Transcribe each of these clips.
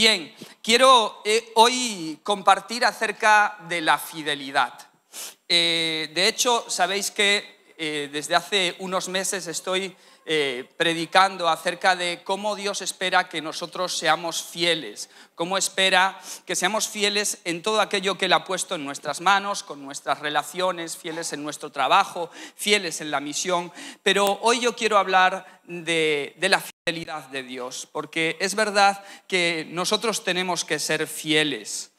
Bien, quiero eh, hoy compartir acerca de la fidelidad. Eh, de hecho, sabéis que eh, desde hace unos meses estoy predicando acerca de cómo Dios espera que nosotros seamos fieles, cómo espera que seamos fieles en todo aquello que Él ha puesto en nuestras manos, con nuestras relaciones, fieles en nuestro trabajo, fieles en la misión. Pero hoy yo quiero hablar de, de la fidelidad de Dios, porque es verdad que nosotros tenemos que ser fieles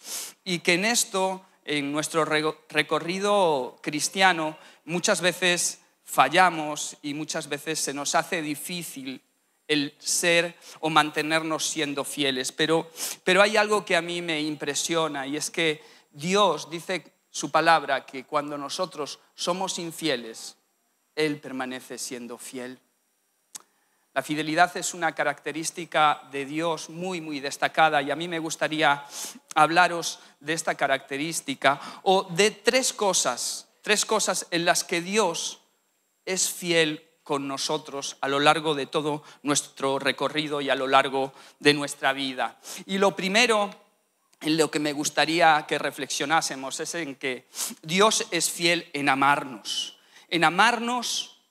y que en esto, en nuestro recorrido cristiano, muchas veces fallamos y muchas veces se nos hace difícil el ser o mantenernos siendo fieles. Pero, pero hay algo que a mí me impresiona y es que Dios dice su palabra que cuando nosotros somos infieles, Él permanece siendo fiel. La fidelidad es una característica de Dios muy, muy destacada y a mí me gustaría hablaros de esta característica o de tres cosas, tres cosas en las que Dios es fiel con nosotros a lo largo de todo nuestro recorrido y a lo largo de nuestra vida. Y lo primero en lo que me gustaría que reflexionásemos es en que Dios es fiel en amarnos, en amarnos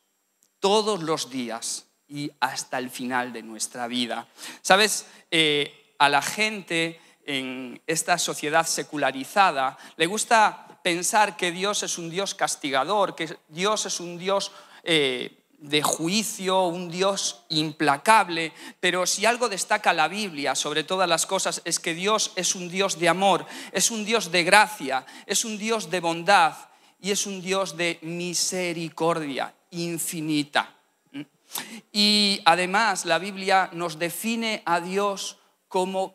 todos los días y hasta el final de nuestra vida. Sabes, eh, a la gente en esta sociedad secularizada le gusta pensar que Dios es un Dios castigador, que Dios es un Dios eh, de juicio, un Dios implacable, pero si algo destaca la Biblia sobre todas las cosas es que Dios es un Dios de amor, es un Dios de gracia, es un Dios de bondad y es un Dios de misericordia infinita. Y además la Biblia nos define a Dios como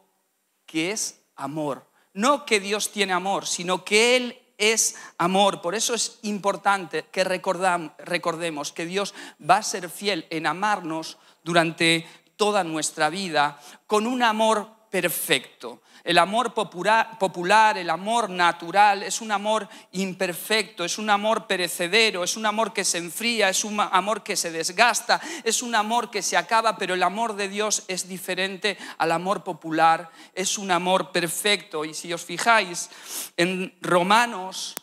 que es amor. No que Dios tiene amor, sino que Él es amor. Por eso es importante que recordemos que Dios va a ser fiel en amarnos durante toda nuestra vida con un amor perfecto. El amor popular, el amor natural, es un amor imperfecto, es un amor perecedero, es un amor que se enfría, es un amor que se desgasta, es un amor que se acaba, pero el amor de Dios es diferente al amor popular, es un amor perfecto. Y si os fijáis, en Romanos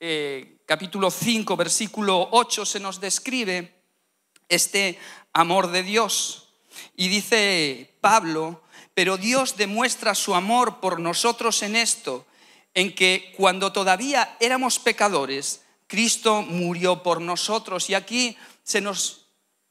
eh, capítulo 5, versículo 8 se nos describe este amor de Dios. Y dice Pablo, pero Dios demuestra su amor por nosotros en esto, en que cuando todavía éramos pecadores, Cristo murió por nosotros. Y aquí se nos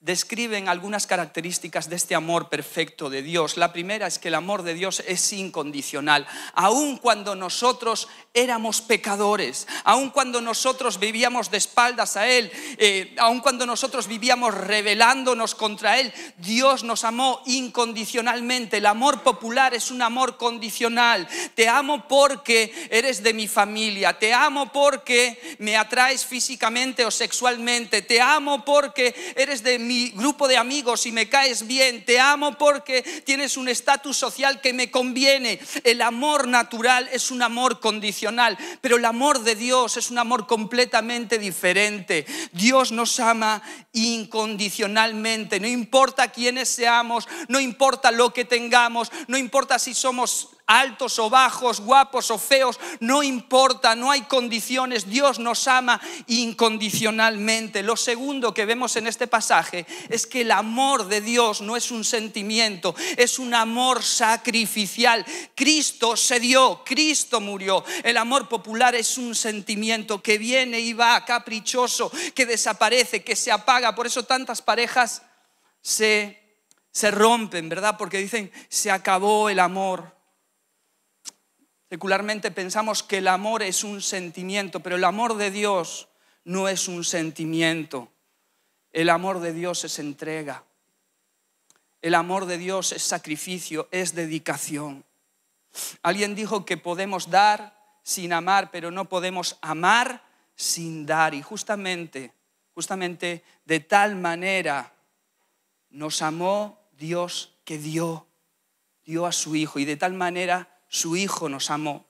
describen algunas características de este amor perfecto de Dios. La primera es que el amor de Dios es incondicional. Aun cuando nosotros éramos pecadores, aun cuando nosotros vivíamos de espaldas a Él, eh, aun cuando nosotros vivíamos rebelándonos contra Él, Dios nos amó incondicionalmente. El amor popular es un amor condicional. Te amo porque eres de mi familia, te amo porque me atraes físicamente o sexualmente, te amo porque eres de mi mi grupo de amigos y me caes bien, te amo porque tienes un estatus social que me conviene. El amor natural es un amor condicional, pero el amor de Dios es un amor completamente diferente. Dios nos ama incondicionalmente, no importa quiénes seamos, no importa lo que tengamos, no importa si somos altos o bajos, guapos o feos, no importa, no hay condiciones, Dios nos ama incondicionalmente. Lo segundo que vemos en este pasaje es que el amor de Dios no es un sentimiento, es un amor sacrificial. Cristo se dio, Cristo murió. El amor popular es un sentimiento que viene y va, caprichoso, que desaparece, que se apaga. Por eso tantas parejas se, rompen, ¿verdad? Porque dicen, se acabó el amor. Secularmente pensamos que el amor es un sentimiento, pero el amor de Dios no es un sentimiento. El amor de Dios es entrega. El amor de Dios es sacrificio, es dedicación. Alguien dijo que podemos dar sin amar, pero no podemos amar sin dar. Y justamente, justamente de tal manera nos amó Dios que dio, dio a su Hijo. Y de tal manera su Hijo nos amó,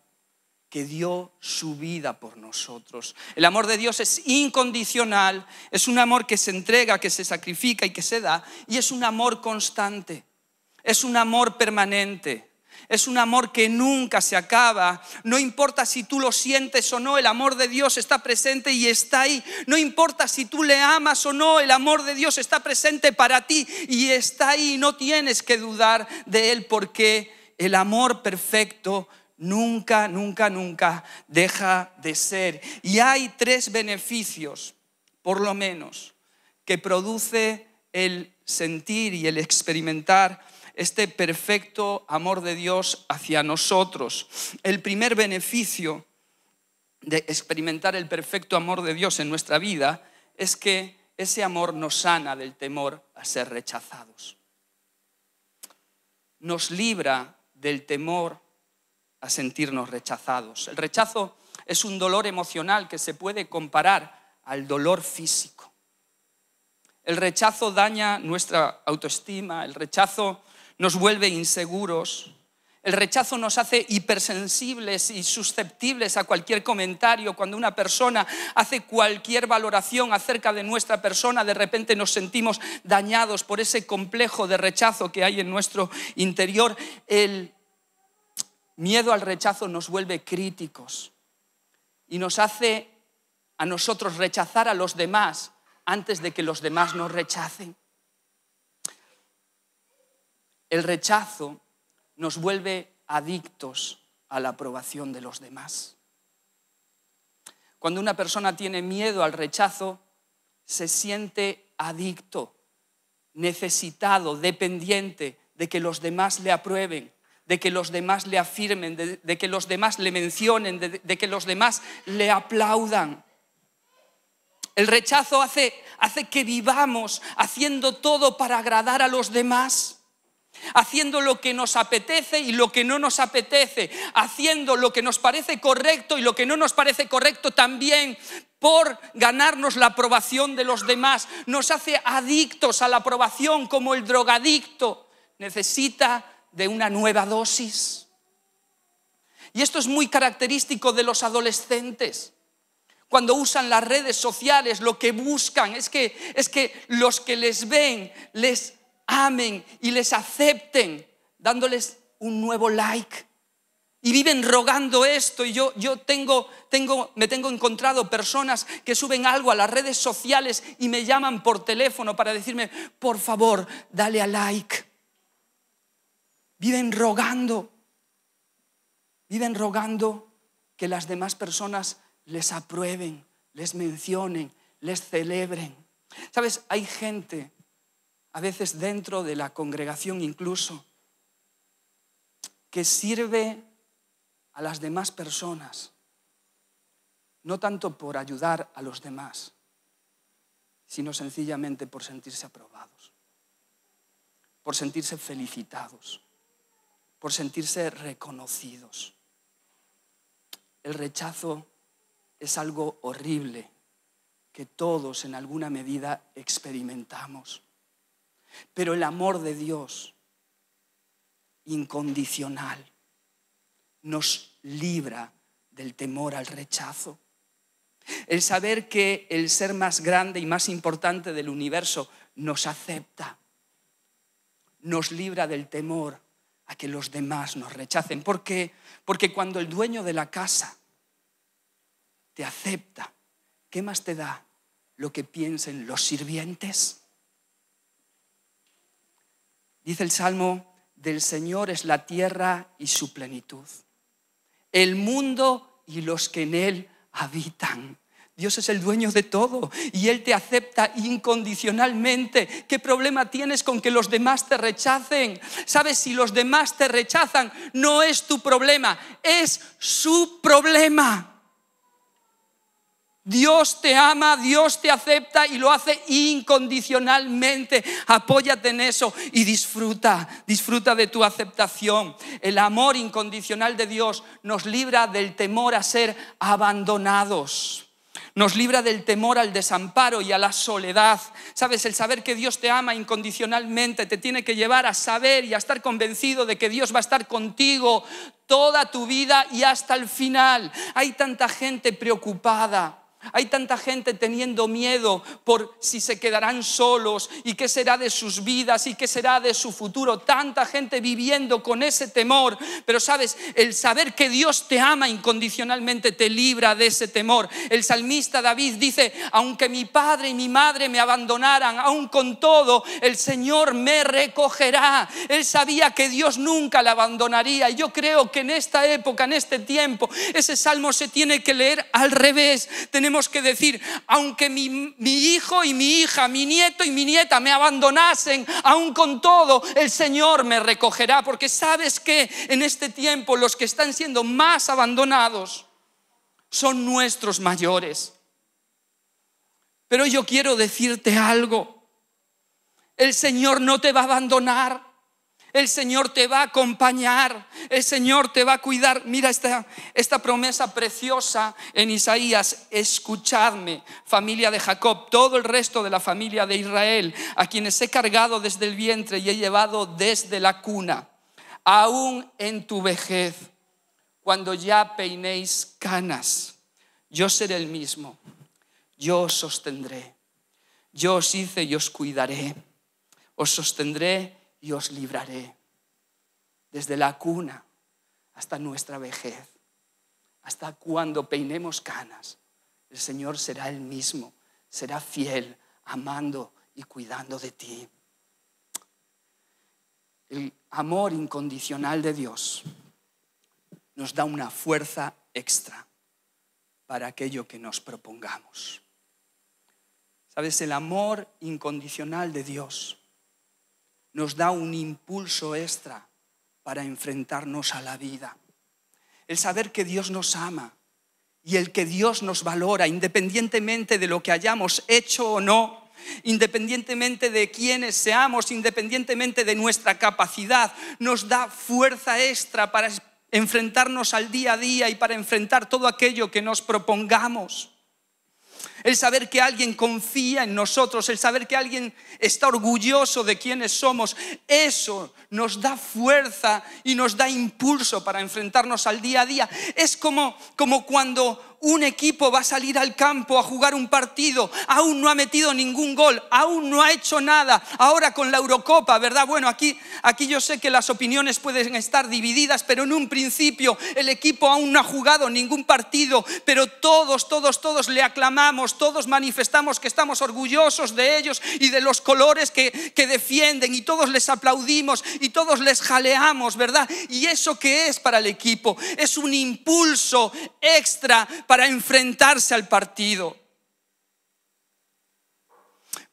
que dio su vida por nosotros. El amor de Dios es incondicional, es un amor que se entrega, que se sacrifica y que se da, y es un amor constante, es un amor permanente. Es un amor que nunca se acaba. No importa si tú lo sientes o no, el amor de Dios está presente y está ahí. No importa si tú le amas o no, el amor de Dios está presente para ti y está ahí. No tienes que dudar de él porque el amor perfecto nunca, nunca, nunca deja de ser. Y hay tres beneficios, por lo menos, que produce el sentir y el experimentar este perfecto amor de Dios hacia nosotros. El primer beneficio de experimentar el perfecto amor de Dios en nuestra vida es que ese amor nos sana del temor a ser rechazados. Nos libra del temor a sentirnos rechazados. El rechazo es un dolor emocional que se puede comparar al dolor físico. El rechazo daña nuestra autoestima, el rechazo nos vuelve inseguros, el rechazo nos hace hipersensibles y susceptibles a cualquier comentario. Cuando una persona hace cualquier valoración acerca de nuestra persona, de repente nos sentimos dañados por ese complejo de rechazo que hay en nuestro interior. El miedo al rechazo nos vuelve críticos y nos hace a nosotros rechazar a los demás antes de que los demás nos rechacen. El rechazo nos vuelve adictos a la aprobación de los demás. Cuando una persona tiene miedo al rechazo, se siente adicto, necesitado, dependiente de que los demás le aprueben, de que los demás le afirmen, de, que los demás le mencionen, de, de, que los demás le aplaudan. El rechazo hace, hace que vivamos haciendo todo para agradar a los demás haciendo lo que nos apetece y lo que no nos apetece, haciendo lo que nos parece correcto y lo que no nos parece correcto también por ganarnos la aprobación de los demás. Nos hace adictos a la aprobación como el drogadicto necesita de una nueva dosis. Y esto es muy característico de los adolescentes cuando usan las redes sociales, lo que buscan es que, es que los que les ven les amen y les acepten, dándoles un nuevo like. Y viven rogando esto. Y yo, yo tengo, tengo, me tengo encontrado personas que suben algo a las redes sociales y me llaman por teléfono para decirme, por favor, dale a like. Viven rogando, viven rogando que las demás personas les aprueben, les mencionen, les celebren. Sabes, hay gente a veces dentro de la congregación incluso, que sirve a las demás personas, no tanto por ayudar a los demás, sino sencillamente por sentirse aprobados, por sentirse felicitados, por sentirse reconocidos. El rechazo es algo horrible que todos en alguna medida experimentamos. Pero el amor de Dios, incondicional, nos libra del temor al rechazo. El saber que el ser más grande y más importante del universo nos acepta, nos libra del temor a que los demás nos rechacen. ¿Por qué? Porque cuando el dueño de la casa te acepta, ¿qué más te da lo que piensen los sirvientes? Dice el Salmo, del Señor es la tierra y su plenitud, el mundo y los que en él habitan. Dios es el dueño de todo y Él te acepta incondicionalmente. ¿Qué problema tienes con que los demás te rechacen? Sabes, si los demás te rechazan, no es tu problema, es su problema. Dios te ama, Dios te acepta y lo hace incondicionalmente. Apóyate en eso y disfruta, disfruta de tu aceptación. El amor incondicional de Dios nos libra del temor a ser abandonados. Nos libra del temor al desamparo y a la soledad. Sabes, el saber que Dios te ama incondicionalmente te tiene que llevar a saber y a estar convencido de que Dios va a estar contigo toda tu vida y hasta el final. Hay tanta gente preocupada hay tanta gente teniendo miedo por si se quedarán solos y qué será de sus vidas y qué será de su futuro. Tanta gente viviendo con ese temor. Pero sabes, el saber que Dios te ama incondicionalmente te libra de ese temor. El salmista David dice, aunque mi padre y mi madre me abandonaran, aún con todo, el Señor me recogerá. Él sabía que Dios nunca la abandonaría. Y yo creo que en esta época, en este tiempo, ese salmo se tiene que leer al revés. Tenemos que decir, aunque mi, mi hijo y mi hija, mi nieto y mi nieta me abandonasen, aún con todo, el Señor me recogerá, porque sabes que en este tiempo los que están siendo más abandonados son nuestros mayores. Pero yo quiero decirte algo. El Señor no te va a abandonar. El Señor te va a acompañar, el Señor te va a cuidar. Mira esta, esta promesa preciosa en Isaías. Escuchadme, familia de Jacob, todo el resto de la familia de Israel, a quienes he cargado desde el vientre y he llevado desde la cuna, aún en tu vejez, cuando ya peinéis canas, yo seré el mismo, yo os sostendré, yo os hice y os cuidaré, os sostendré y os libraré desde la cuna hasta nuestra vejez, hasta cuando peinemos canas. El Señor será el mismo, será fiel, amando y cuidando de ti. El amor incondicional de Dios nos da una fuerza extra para aquello que nos propongamos. ¿Sabes? El amor incondicional de Dios nos da un impulso extra para enfrentarnos a la vida. El saber que Dios nos ama y el que Dios nos valora, independientemente de lo que hayamos hecho o no, independientemente de quiénes seamos, independientemente de nuestra capacidad, nos da fuerza extra para enfrentarnos al día a día y para enfrentar todo aquello que nos propongamos el saber que alguien confía en nosotros, el saber que alguien está orgulloso de quienes somos, eso nos da fuerza y nos da impulso para enfrentarnos al día a día. Es como, como cuando un equipo va a salir al campo a jugar un partido, aún no ha metido ningún gol, aún no ha hecho nada, ahora con la Eurocopa, ¿verdad? Bueno, aquí, aquí yo sé que las opiniones pueden estar divididas, pero en un principio el equipo aún no ha jugado ningún partido, pero todos, todos, todos le aclamamos, todos manifestamos que estamos orgullosos de ellos y de los colores que, que defienden y todos les aplaudimos y todos les jaleamos, ¿verdad? ¿Y eso qué es para el equipo? Es un impulso extra para enfrentarse al partido.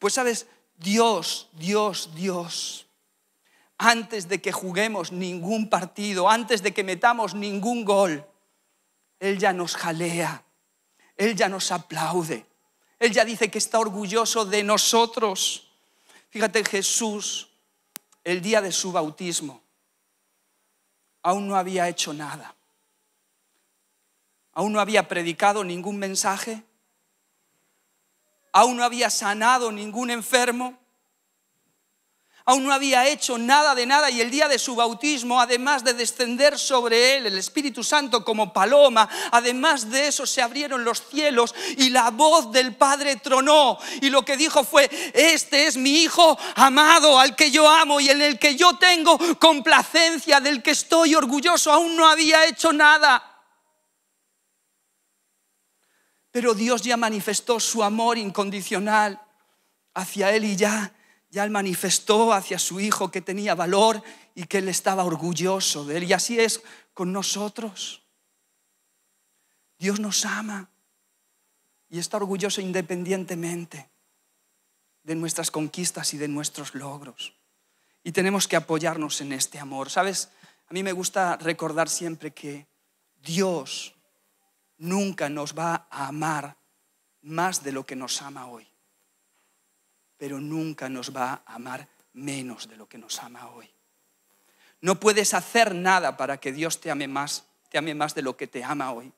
Pues sabes, Dios, Dios, Dios, antes de que juguemos ningún partido, antes de que metamos ningún gol, Él ya nos jalea, Él ya nos aplaude, Él ya dice que está orgulloso de nosotros. Fíjate Jesús, el día de su bautismo, aún no había hecho nada. Aún no había predicado ningún mensaje. Aún no había sanado ningún enfermo. Aún no había hecho nada de nada y el día de su bautismo, además de descender sobre él el Espíritu Santo como paloma, además de eso se abrieron los cielos y la voz del Padre tronó y lo que dijo fue, este es mi Hijo amado, al que yo amo y en el que yo tengo complacencia, del que estoy orgulloso, aún no había hecho nada pero Dios ya manifestó su amor incondicional hacia él y ya, ya él manifestó hacia su hijo que tenía valor y que él estaba orgulloso de él. Y así es con nosotros. Dios nos ama y está orgulloso independientemente de nuestras conquistas y de nuestros logros. Y tenemos que apoyarnos en este amor. ¿Sabes? A mí me gusta recordar siempre que Dios nunca nos va a amar más de lo que nos ama hoy, pero nunca nos va a amar menos de lo que nos ama hoy. No puedes hacer nada para que Dios te ame más, te ame más de lo que te ama hoy.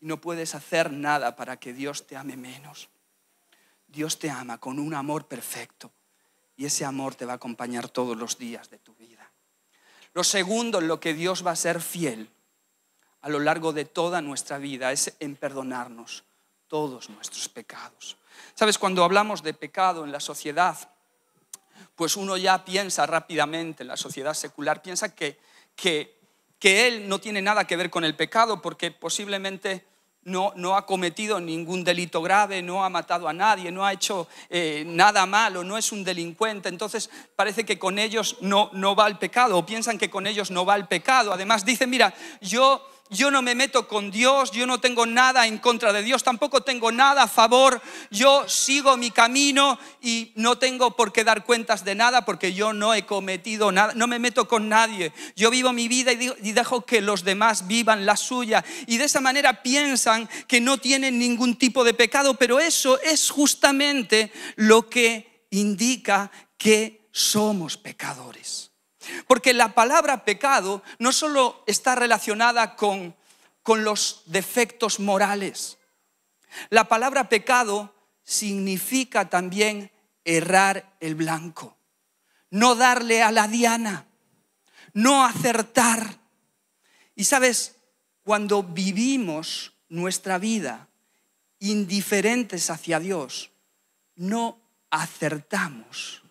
Y no puedes hacer nada para que Dios te ame menos. Dios te ama con un amor perfecto y ese amor te va a acompañar todos los días de tu vida. Lo segundo en lo que Dios va a ser fiel a lo largo de toda nuestra vida es en perdonarnos todos nuestros pecados. Sabes, cuando hablamos de pecado en la sociedad, pues uno ya piensa rápidamente, en la sociedad secular piensa que, que, que él no tiene nada que ver con el pecado porque posiblemente no, no, ha cometido ningún delito grave, no ha matado a nadie, no ha hecho eh, nada malo, no es un delincuente. Entonces parece que con ellos no, no va el pecado o piensan que con ellos no va el pecado. Además dicen, mira, yo yo no me meto con Dios, yo no tengo nada en contra de Dios, tampoco tengo nada a favor, yo sigo mi camino y no tengo por qué dar cuentas de nada porque yo no he cometido nada, no me meto con nadie, yo vivo mi vida y, dejo que los demás vivan la suya. Y de esa manera piensan que no tienen ningún tipo de pecado, pero eso es justamente lo que indica que somos pecadores. Porque la palabra pecado no solo está relacionada con, con los defectos morales. La palabra pecado significa también errar el blanco, no darle a la diana, no acertar. Y sabes, cuando vivimos nuestra vida indiferentes hacia Dios, no acertamos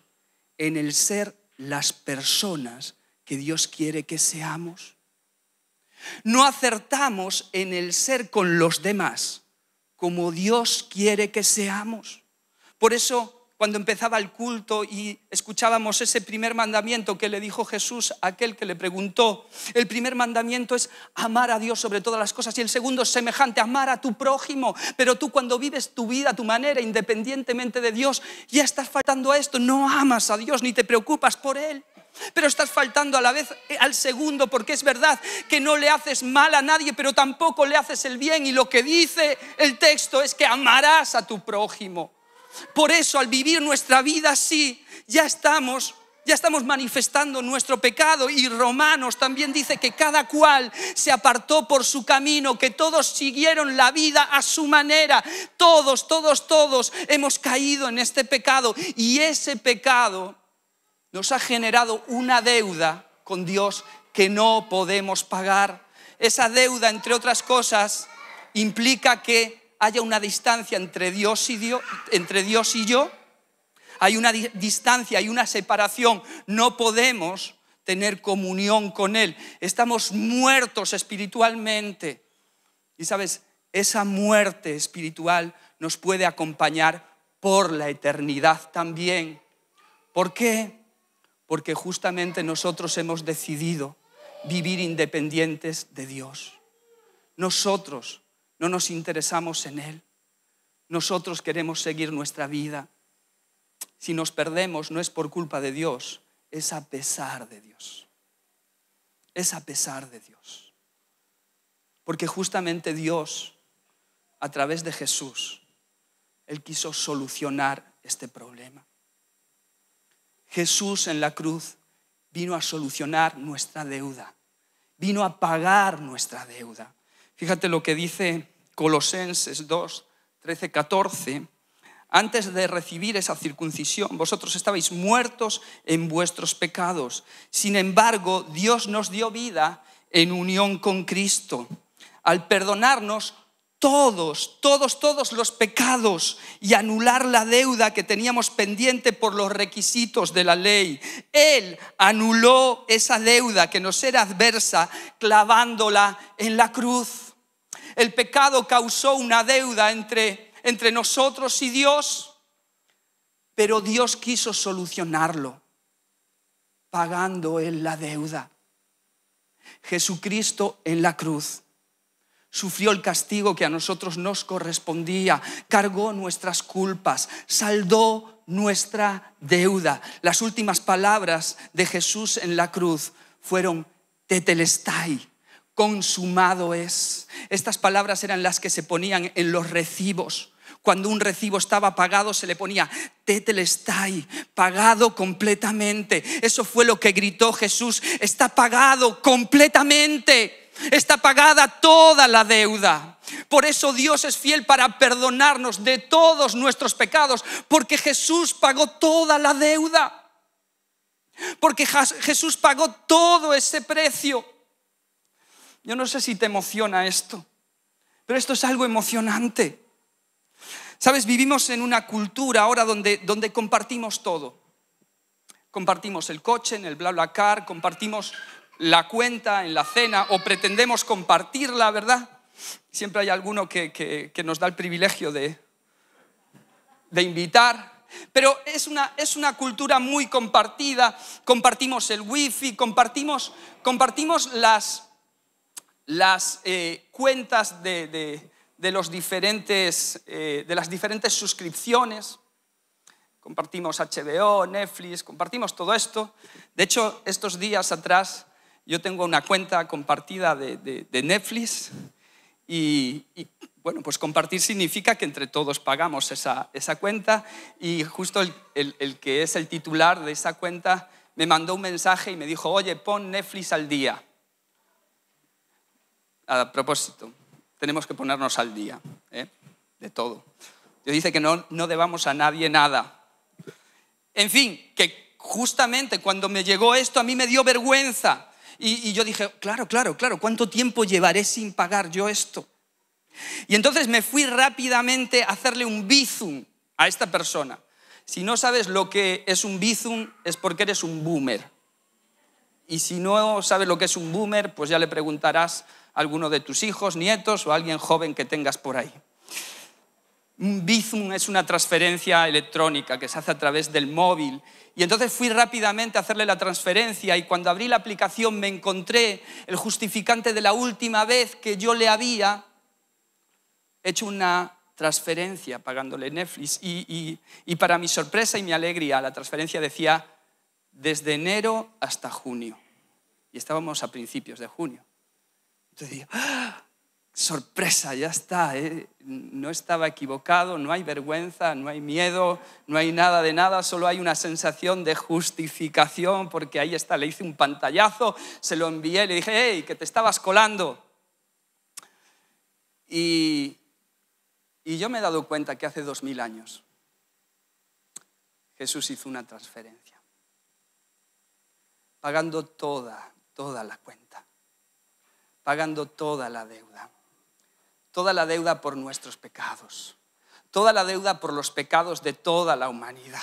en el ser las personas que Dios quiere que seamos. No acertamos en el ser con los demás como Dios quiere que seamos. Por eso cuando empezaba el culto y escuchábamos ese primer mandamiento que le dijo Jesús a aquel que le preguntó. El primer mandamiento es amar a Dios sobre todas las cosas y el segundo es semejante, amar a tu prójimo. Pero tú cuando vives tu vida a tu manera, independientemente de Dios, ya estás faltando a esto. No amas a Dios ni te preocupas por Él. Pero estás faltando a la vez eh, al segundo, porque es verdad que no le haces mal a nadie, pero tampoco le haces el bien. Y lo que dice el texto es que amarás a tu prójimo. Por eso al vivir nuestra vida así, ya estamos ya estamos manifestando nuestro pecado y Romanos también dice que cada cual se apartó por su camino, que todos siguieron la vida a su manera. Todos, todos, todos hemos caído en este pecado y ese pecado nos ha generado una deuda con Dios que no podemos pagar. Esa deuda, entre otras cosas, implica que haya una distancia entre Dios y, yo. Hay una distancia, hay una separación. No podemos tener comunión con Él. Estamos muertos espiritualmente. Y sabes, esa muerte espiritual nos puede acompañar por la eternidad también. ¿Por qué? Porque justamente nosotros hemos decidido vivir independientes de Dios. Nosotros no nos interesamos en Él. Nosotros queremos seguir nuestra vida. Si nos perdemos no es por culpa de Dios, es a pesar de Dios. Es a pesar de Dios. Porque justamente Dios, a través de Jesús, Él quiso solucionar este problema. Jesús en la cruz vino a solucionar nuestra deuda, vino a pagar nuestra deuda. Fíjate lo que dice Colosenses 2, 13, 14, antes de recibir esa circuncisión, vosotros estabais muertos en vuestros pecados. Sin embargo, Dios nos dio vida en unión con Cristo, al perdonarnos todos, todos, todos los pecados y anular la deuda que teníamos pendiente por los requisitos de la ley. Él anuló esa deuda que nos era adversa clavándola en la cruz el pecado causó una deuda entre, entre nosotros y Dios, pero Dios quiso solucionarlo pagando Él la deuda. Jesucristo en la cruz sufrió el castigo que a nosotros nos correspondía, cargó nuestras culpas, saldó nuestra deuda. Las últimas palabras de Jesús en la cruz fueron tetelestai, consumado es. Estas palabras eran las que se ponían en los recibos. Cuando un recibo estaba pagado se le ponía Tetelestai, pagado completamente. Eso fue lo que gritó Jesús, está pagado completamente. Está pagada toda la deuda. Por eso Dios es fiel para perdonarnos de todos nuestros pecados, porque Jesús pagó toda la deuda. Porque Jesús pagó todo ese precio. Yo no sé si te emociona esto, pero esto es algo emocionante. Sabes, vivimos en una cultura ahora donde, donde compartimos todo. Compartimos el coche, en el BlaBlaCar, compartimos la cuenta en la cena o pretendemos compartirla, ¿verdad? Siempre hay alguno que, que nos da el privilegio de, de invitar. Pero es una, es una, cultura muy compartida, compartimos el wifi, compartimos, compartimos las, las eh, cuentas de, eh, de, las diferentes suscripciones. Compartimos HBO, Netflix, compartimos todo esto. De hecho, estos días atrás yo tengo una cuenta compartida de, Netflix y, bueno, pues compartir significa que entre todos pagamos esa, cuenta y justo el, que es el titular de esa cuenta me mandó un mensaje y me dijo, oye, pon Netflix al día a propósito, tenemos que ponernos al día ¿eh? de todo. Dios dice que no, no debamos a nadie nada. En fin, que justamente cuando me llegó esto a mí me dio vergüenza. Y, y yo dije, claro, claro, claro, ¿cuánto tiempo llevaré sin pagar yo esto? Y entonces me fui rápidamente a hacerle un bizum a esta persona. Si no sabes lo que es un bizum, es porque eres un boomer. Y si no sabes lo que es un boomer, pues ya le preguntarás alguno de tus hijos, nietos o alguien joven que tengas por ahí. Bizum es una transferencia electrónica que se hace a través del móvil. Y entonces fui rápidamente a hacerle la transferencia y cuando abrí la aplicación me encontré el justificante de la última vez que yo le había hecho una transferencia pagándole Netflix. y para mi sorpresa y mi alegría, la transferencia decía desde enero hasta junio. Y estábamos a principios de junio. Entonces digo, ah, sorpresa, ya está, ¿eh? no estaba equivocado, no hay vergüenza, no hay miedo, no hay nada de nada, solo hay una sensación de justificación, porque ahí está, le hice un pantallazo, se lo envié, le dije, hey, que te estabas colando. y yo me he dado cuenta que hace dos mil años Jesús hizo una transferencia, pagando toda, toda la cuenta pagando toda la deuda. Toda la deuda por nuestros pecados. Toda la deuda por los pecados de toda la humanidad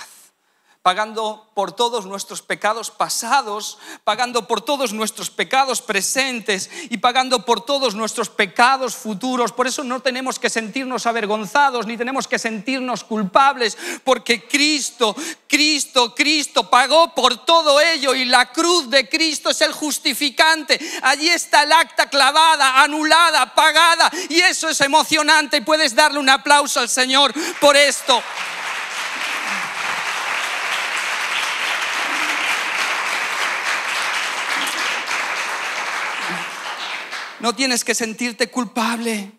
pagando por todos nuestros pecados pasados, pagando por todos nuestros pecados presentes y pagando por todos nuestros pecados futuros. Por eso no tenemos que sentirnos avergonzados ni tenemos que sentirnos culpables, porque Cristo, Cristo, Cristo pagó por todo ello y la cruz de Cristo es el justificante. Allí está el acta clavada, anulada, pagada y eso es emocionante. Puedes darle un aplauso al Señor por esto. No tienes que sentirte culpable.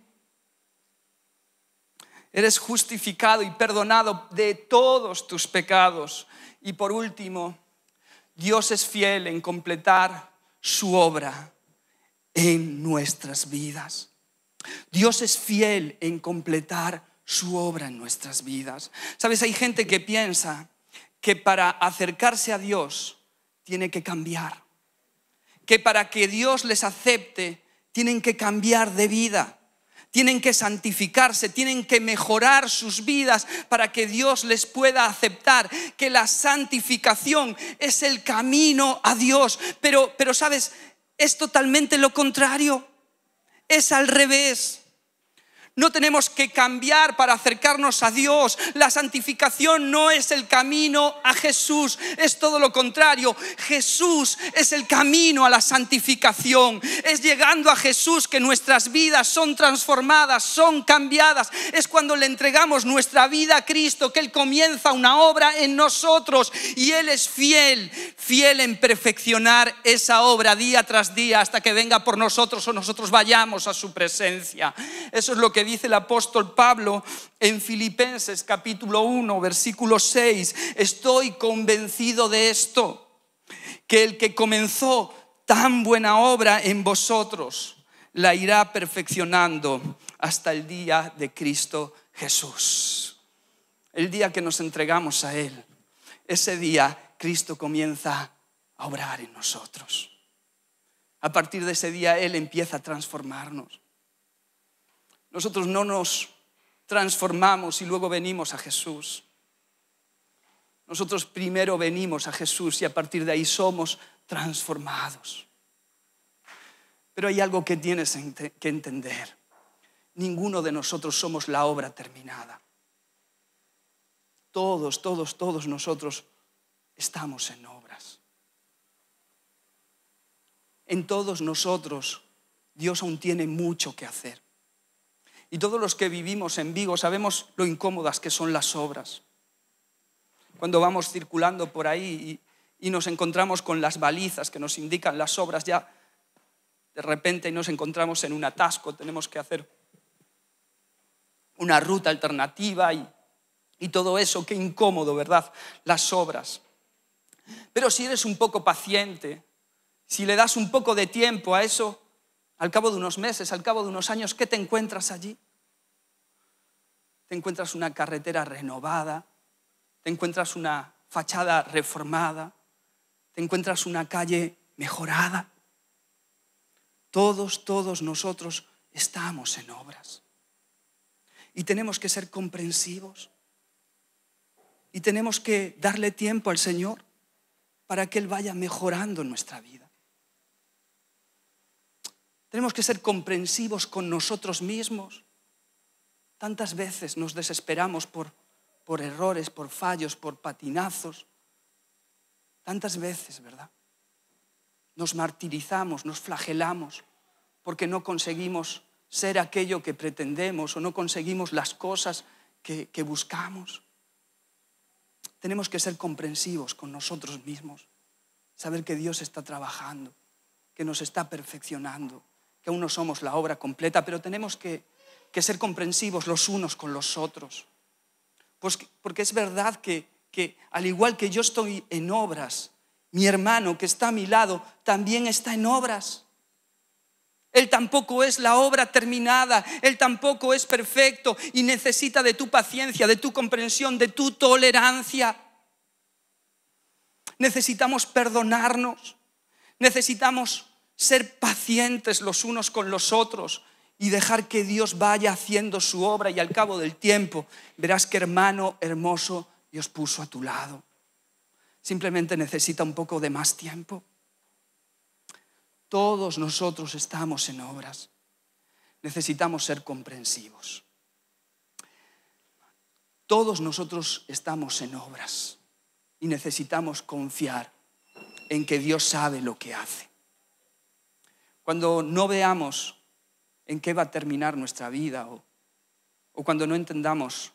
Eres justificado y perdonado de todos tus pecados. Y por último, Dios es fiel en completar su obra en nuestras vidas. Dios es fiel en completar su obra en nuestras vidas. Sabes, hay gente que piensa que para acercarse a Dios tiene que cambiar, que para que Dios les acepte tienen que cambiar de vida, tienen que santificarse, tienen que mejorar sus vidas para que Dios les pueda aceptar, que la santificación es el camino a Dios. Pero, pero sabes, es totalmente lo contrario, es al revés. No tenemos que cambiar para acercarnos a Dios. La santificación no es el camino a Jesús, es todo lo contrario. Jesús es el camino a la santificación. Es llegando a Jesús que nuestras vidas son transformadas, son cambiadas. Es cuando le entregamos nuestra vida a Cristo que Él comienza una obra en nosotros y Él es fiel, fiel en perfeccionar esa obra día tras día hasta que venga por nosotros o nosotros vayamos a su presencia. Eso es lo que dice el apóstol Pablo en Filipenses capítulo 1, versículo 6. Estoy convencido de esto, que el que comenzó tan buena obra en vosotros la irá perfeccionando hasta el día de Cristo Jesús. El día que nos entregamos a Él, ese día Cristo comienza a obrar en nosotros. A partir de ese día Él empieza a transformarnos. Nosotros no nos transformamos y luego venimos a Jesús. Nosotros primero venimos a Jesús y a partir de ahí somos transformados. Pero hay algo que tienes que entender. Ninguno de nosotros somos la obra terminada. Todos, todos, todos nosotros estamos en obras. En todos nosotros Dios aún tiene mucho que hacer. Y todos los que vivimos en Vigo sabemos lo incómodas que son las obras. Cuando vamos circulando por ahí y, nos encontramos con las balizas que nos indican las obras, ya de repente nos encontramos en un atasco, tenemos que hacer una ruta alternativa y, y todo eso, qué incómodo, ¿verdad? Las obras. Pero si eres un poco paciente, si le das un poco de tiempo a eso, al cabo de unos meses, al cabo de unos años, ¿qué te encuentras allí? Te encuentras una carretera renovada, te encuentras una fachada reformada, te encuentras una calle mejorada. Todos, todos nosotros estamos en obras. Y tenemos que ser comprensivos. Y tenemos que darle tiempo al Señor para que Él vaya mejorando nuestra vida. Tenemos que ser comprensivos con nosotros mismos. Tantas veces nos desesperamos por, errores, por fallos, por patinazos. Tantas veces, ¿verdad? Nos martirizamos, nos flagelamos porque no conseguimos ser aquello que pretendemos o no conseguimos las cosas que, que, buscamos. Tenemos que ser comprensivos con nosotros mismos, saber que Dios está trabajando, que nos está perfeccionando, que aún no somos la obra completa, pero tenemos que, ser comprensivos los unos con los otros. Pues, porque es verdad que, que al igual que yo estoy en obras, mi hermano que está a mi lado también está en obras. Él tampoco es la obra terminada, Él tampoco es perfecto y necesita de tu paciencia, de tu comprensión, de tu tolerancia. Necesitamos perdonarnos, necesitamos ser pacientes los unos con los otros y dejar que Dios vaya haciendo su obra y al cabo del tiempo verás que hermano hermoso Dios puso a tu lado. Simplemente necesita un poco de más tiempo. Todos nosotros estamos en obras. Necesitamos ser comprensivos. Todos nosotros estamos en obras y necesitamos confiar en que Dios sabe lo que hace cuando no veamos en qué va a terminar nuestra vida o, cuando no entendamos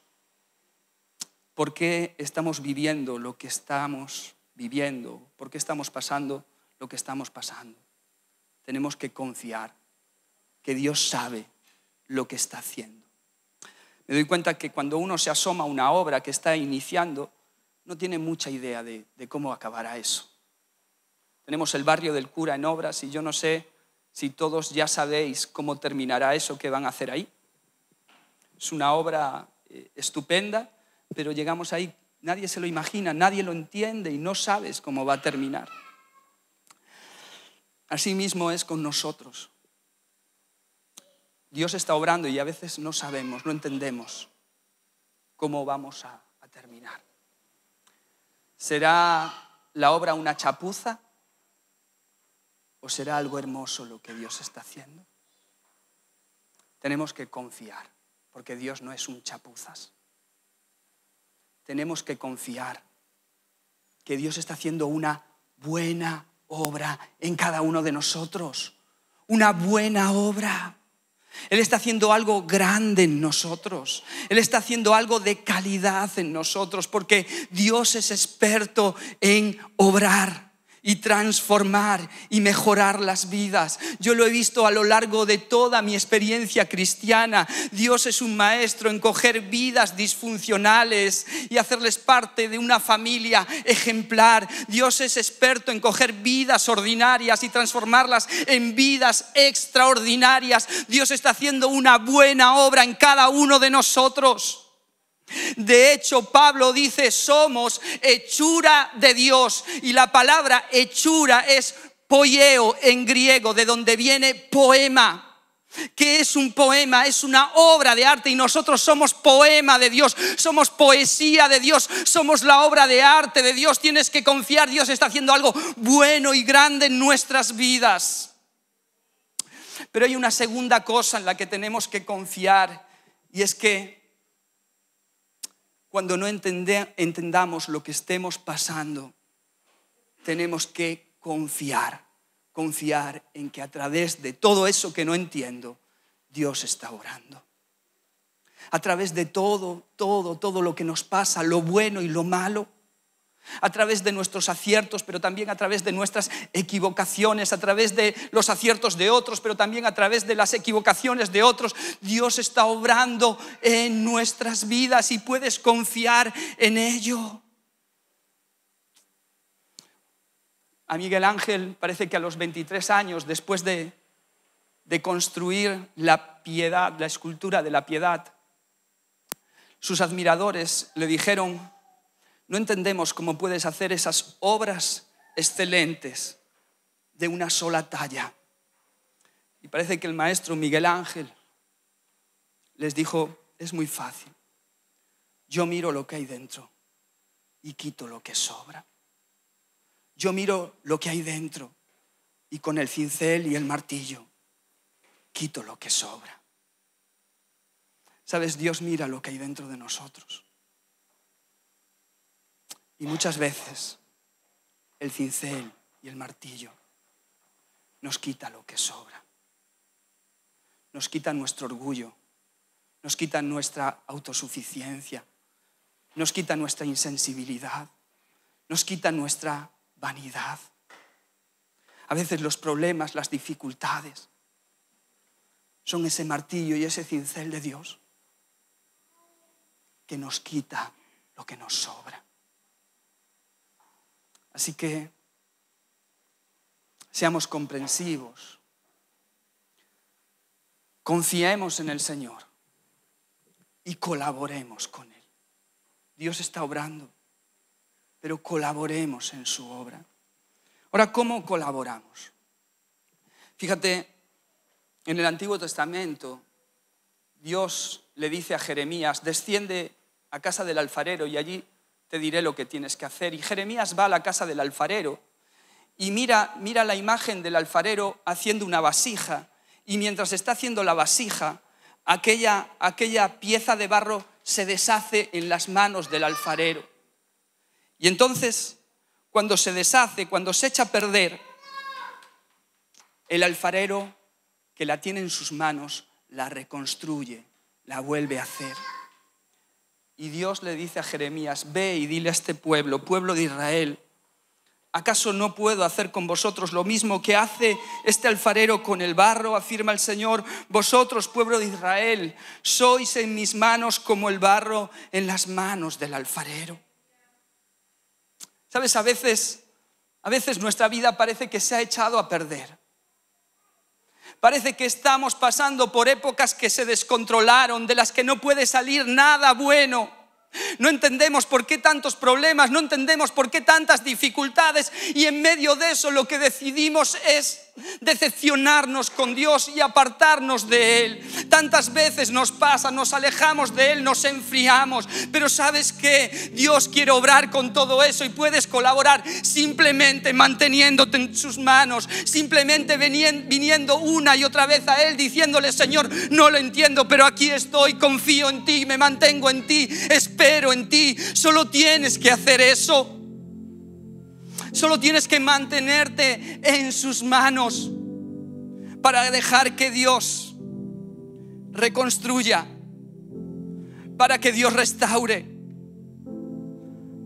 por qué estamos viviendo lo que estamos viviendo, por qué estamos pasando lo que estamos pasando. Tenemos que confiar que Dios sabe lo que está haciendo. Me doy cuenta que cuando uno se asoma a una obra que está iniciando, no tiene mucha idea de cómo acabará eso. Tenemos el barrio del cura en obras y yo no sé si todos ya sabéis cómo terminará eso que van a hacer ahí? Es una obra eh, estupenda, pero llegamos ahí, nadie se lo imagina, nadie lo entiende y no sabes cómo va a terminar. Así mismo es con nosotros. Dios está obrando y a veces no sabemos, no entendemos cómo vamos a terminar. ¿Será la obra una chapuza? o será algo hermoso lo que Dios está haciendo? Tenemos que confiar, porque Dios no es un chapuzas. Tenemos que confiar que Dios está haciendo una buena obra en cada uno de nosotros. Una buena obra. Él está haciendo algo grande en nosotros. Él está haciendo algo de calidad en nosotros, porque Dios es experto en obrar y transformar y mejorar las vidas. Yo lo he visto a lo largo de toda mi experiencia cristiana. Dios es un maestro en coger vidas disfuncionales y hacerles parte de una familia ejemplar. Dios es experto en coger vidas ordinarias y transformarlas en vidas extraordinarias. Dios está haciendo una buena obra en cada uno de nosotros. De hecho, Pablo dice, somos hechura de Dios. Y la palabra hechura es poieo en griego, de donde viene poema. que es un poema? Es una obra de arte y nosotros somos poema de Dios, somos poesía de Dios, somos la obra de arte de Dios. Tienes que confiar, Dios está haciendo algo bueno y grande en nuestras vidas. Pero hay una segunda cosa en la que tenemos que confiar y es que cuando no entendamos lo que estemos pasando, tenemos que confiar, confiar en que a través de todo eso que no entiendo, Dios está orando. A través de todo, todo, todo lo que nos pasa, lo bueno y lo malo, a través de nuestros aciertos, pero también a través de nuestras equivocaciones, a través de los aciertos de otros, pero también a través de las equivocaciones de otros. Dios está obrando en nuestras vidas y puedes confiar en ello. A Miguel Ángel parece que a los 23 años, después de, de construir la piedad, la escultura de la piedad, sus admiradores le dijeron, no entendemos cómo puedes hacer esas obras excelentes de una sola talla. Y parece que el maestro Miguel Ángel les dijo, es muy fácil, yo miro lo que hay dentro y quito lo que sobra. Yo miro lo que hay dentro y con el cincel y el martillo quito lo que sobra. Sabes, Dios mira lo que hay dentro de nosotros. Y muchas veces el cincel y el martillo nos quita lo que sobra. Nos quita nuestro orgullo, nos quita nuestra autosuficiencia, nos quita nuestra insensibilidad, nos quita nuestra vanidad. A veces los problemas, las dificultades son ese martillo y ese cincel de Dios que nos quita lo que nos sobra. Así que seamos comprensivos, confiemos en el Señor y colaboremos con Él. Dios está obrando, pero colaboremos en su obra. Ahora, ¿cómo colaboramos? Fíjate, en el Antiguo Testamento, Dios le dice a Jeremías, desciende a casa del alfarero y allí te diré lo que tienes que hacer. Y Jeremías va a la casa del alfarero y mira, mira la imagen del alfarero haciendo una vasija. Y mientras está haciendo la vasija, aquella, aquella pieza de barro se deshace en las manos del alfarero. Y entonces, cuando se deshace, cuando se echa a perder, el alfarero que la tiene en sus manos la reconstruye, la vuelve a hacer. Y Dios le dice a Jeremías, ve y dile a este pueblo, pueblo de Israel, ¿acaso no puedo hacer con vosotros lo mismo que hace este alfarero con el barro? Afirma el Señor, vosotros, pueblo de Israel, sois en mis manos como el barro en las manos del alfarero. Sabes, a veces, a veces nuestra vida parece que se ha echado a perder. Parece que estamos pasando por épocas que se descontrolaron, de las que no puede salir nada bueno. No entendemos por qué tantos problemas, no entendemos por qué tantas dificultades y en medio de eso lo que decidimos es decepcionarnos con Dios y apartarnos de Él. Tantas veces nos pasa, nos alejamos de Él, nos enfriamos, pero sabes que Dios quiere obrar con todo eso y puedes colaborar simplemente manteniéndote en sus manos, simplemente viniendo una y otra vez a Él diciéndole, Señor, no lo entiendo, pero aquí estoy, confío en ti, me mantengo en ti, pero en ti. Solo tienes que hacer eso. Solo tienes que mantenerte en sus manos para dejar que Dios reconstruya, para que Dios restaure,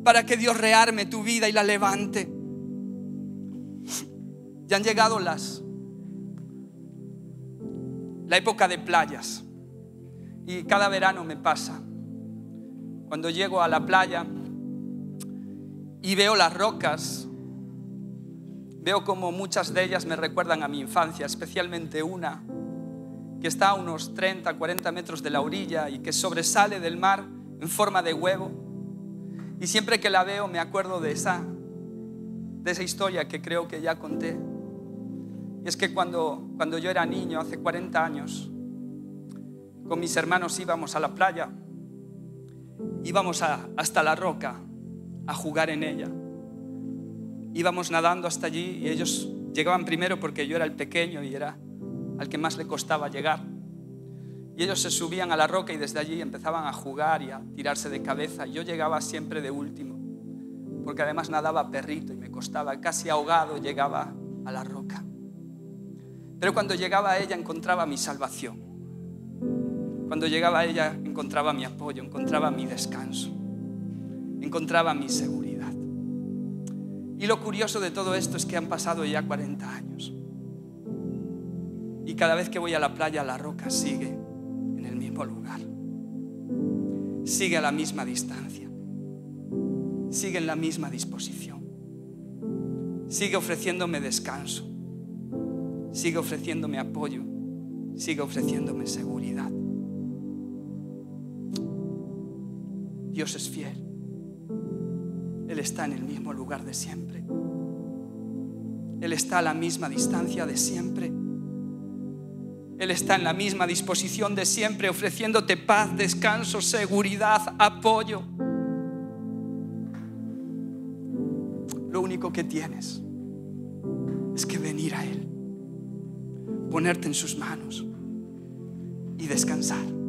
para que Dios rearme tu vida y la levante. Ya han llegado las la época de playas y cada verano me pasa cuando llego a la playa y veo las rocas, veo como muchas de ellas me recuerdan a mi infancia, especialmente una que está a unos 30, 40 metros de la orilla y que sobresale del mar en forma de huevo. Y siempre que la veo me acuerdo de esa, de esa historia que creo que ya conté. Y es que cuando, cuando yo era niño, hace 40 años, con mis hermanos íbamos a la playa íbamos hasta la roca a jugar en ella. Íbamos nadando hasta allí y ellos llegaban primero porque yo era el pequeño y era al que más le costaba llegar. Y ellos se subían a la roca y desde allí empezaban a jugar y a tirarse de cabeza. Yo llegaba siempre de último, porque además nadaba perrito y me costaba, casi ahogado llegaba a la roca. Pero cuando llegaba a ella encontraba mi salvación. Cuando llegaba ella encontraba mi apoyo, encontraba mi descanso, encontraba mi seguridad. Y lo curioso de todo esto es que han pasado ya 40 años. Y cada vez que voy a la playa, la roca sigue en el mismo lugar. Sigue a la misma distancia. Sigue en la misma disposición. Sigue ofreciéndome descanso. Sigue ofreciéndome apoyo. Sigue ofreciéndome seguridad. Dios es fiel. Él está en el mismo lugar de siempre. Él está a la misma distancia de siempre. Él está en la misma disposición de siempre, ofreciéndote paz, descanso, seguridad, apoyo. Lo único que tienes es que venir a Él, ponerte en sus manos y descansar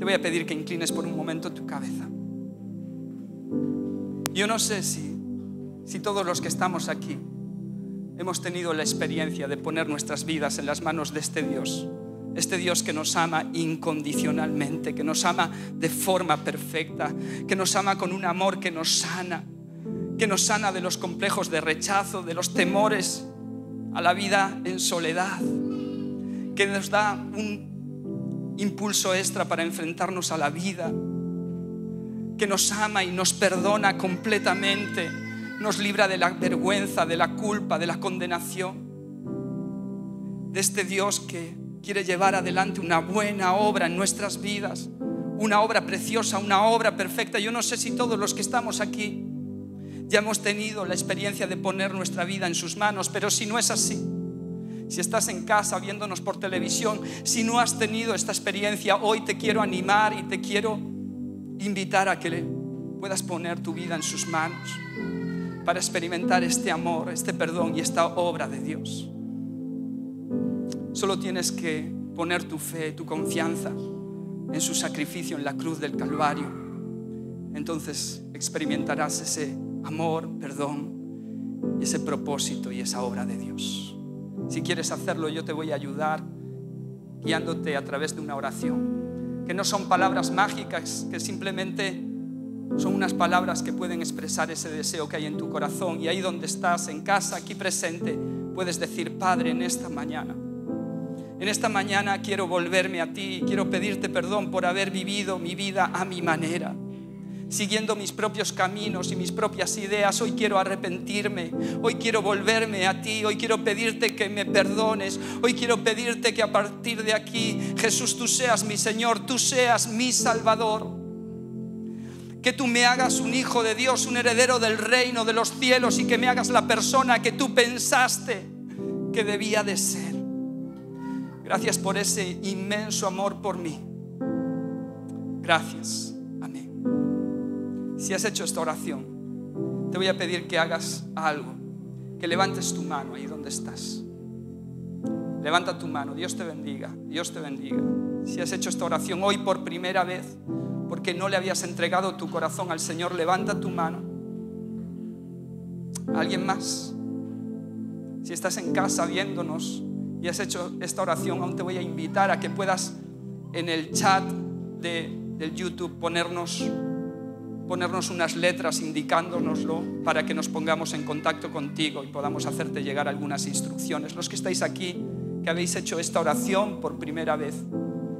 te voy a pedir que inclines por un momento tu cabeza. Yo no sé si, si todos los que estamos aquí hemos tenido la experiencia de poner nuestras vidas en las manos de este Dios, este Dios que nos ama incondicionalmente, que nos ama de forma perfecta, que nos ama con un amor que nos sana, que nos sana de los complejos de rechazo, de los temores a la vida en soledad, que nos da un impulso extra para enfrentarnos a la vida, que nos ama y nos perdona completamente, nos libra de la vergüenza, de la culpa, de la condenación, de este Dios que quiere llevar adelante una buena obra en nuestras vidas, una obra preciosa, una obra perfecta. Yo no sé si todos los que estamos aquí ya hemos tenido la experiencia de poner nuestra vida en sus manos, pero si no es así, si estás en casa viéndonos por televisión, si no has tenido esta experiencia, hoy te quiero animar y te quiero invitar a que le puedas poner tu vida en sus manos para experimentar este amor, este perdón y esta obra de Dios. Solo tienes que poner tu fe, tu confianza en su sacrificio en la cruz del Calvario. Entonces experimentarás ese amor, perdón, ese propósito y esa obra de Dios. Si quieres hacerlo, yo te voy a ayudar guiándote a través de una oración, que no son palabras mágicas, que simplemente son unas palabras que pueden expresar ese deseo que hay en tu corazón. Y ahí donde estás, en casa, aquí presente, puedes decir, Padre, en esta mañana, en esta mañana quiero volverme a ti, quiero pedirte perdón por haber vivido mi vida a mi manera siguiendo mis propios caminos y mis propias ideas. Hoy quiero arrepentirme, hoy quiero volverme a ti, hoy quiero pedirte que me perdones, hoy quiero pedirte que a partir de aquí, Jesús, tú seas mi Señor, tú seas mi Salvador que tú me hagas un hijo de Dios, un heredero del reino de los cielos y que me hagas la persona que tú pensaste que debía de ser. Gracias por ese inmenso amor por mí. Gracias. Si has hecho esta oración, te voy a pedir que hagas algo, que levantes tu mano ahí donde estás. Levanta tu mano, Dios te bendiga, Dios te bendiga. Si has hecho esta oración hoy por primera vez, porque no le habías entregado tu corazón al Señor, levanta tu mano. ¿Alguien más? Si estás en casa viéndonos y has hecho esta oración, aún te voy a invitar a que puedas en el chat de, del YouTube ponernos ponernos unas letras indicándonoslo para que nos pongamos en contacto contigo y podamos hacerte llegar algunas instrucciones. Los que estáis aquí, que habéis hecho esta oración por primera vez,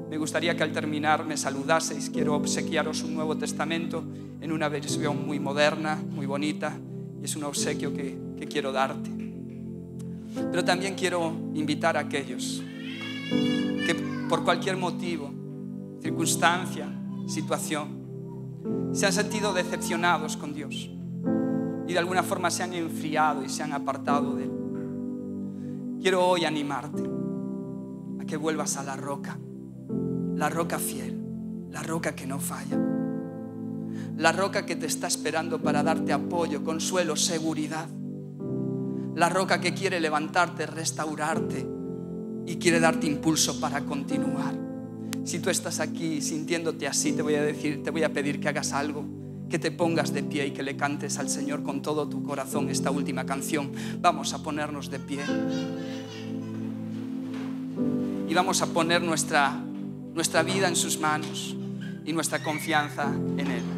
me gustaría que al terminar me saludaseis. Quiero obsequiaros un Nuevo Testamento en una versión muy moderna, muy bonita, y es un obsequio que, que quiero darte. Pero también quiero invitar a aquellos que por cualquier motivo, circunstancia, situación, se han sentido decepcionados con Dios y de alguna forma se han enfriado y se han apartado de Él. Quiero hoy animarte a que vuelvas a la roca, la roca fiel, la roca que no falla, la roca que te está esperando para darte apoyo, consuelo, seguridad, la roca que quiere levantarte, restaurarte y quiere darte impulso para continuar. Si tú estás aquí sintiéndote así, te voy a decir, te voy a pedir que hagas algo que te pongas de pie y que le cantes al Señor con todo tu corazón esta última canción. Vamos a ponernos de pie. Y vamos a poner nuestra, nuestra vida en sus manos y nuestra confianza en Él.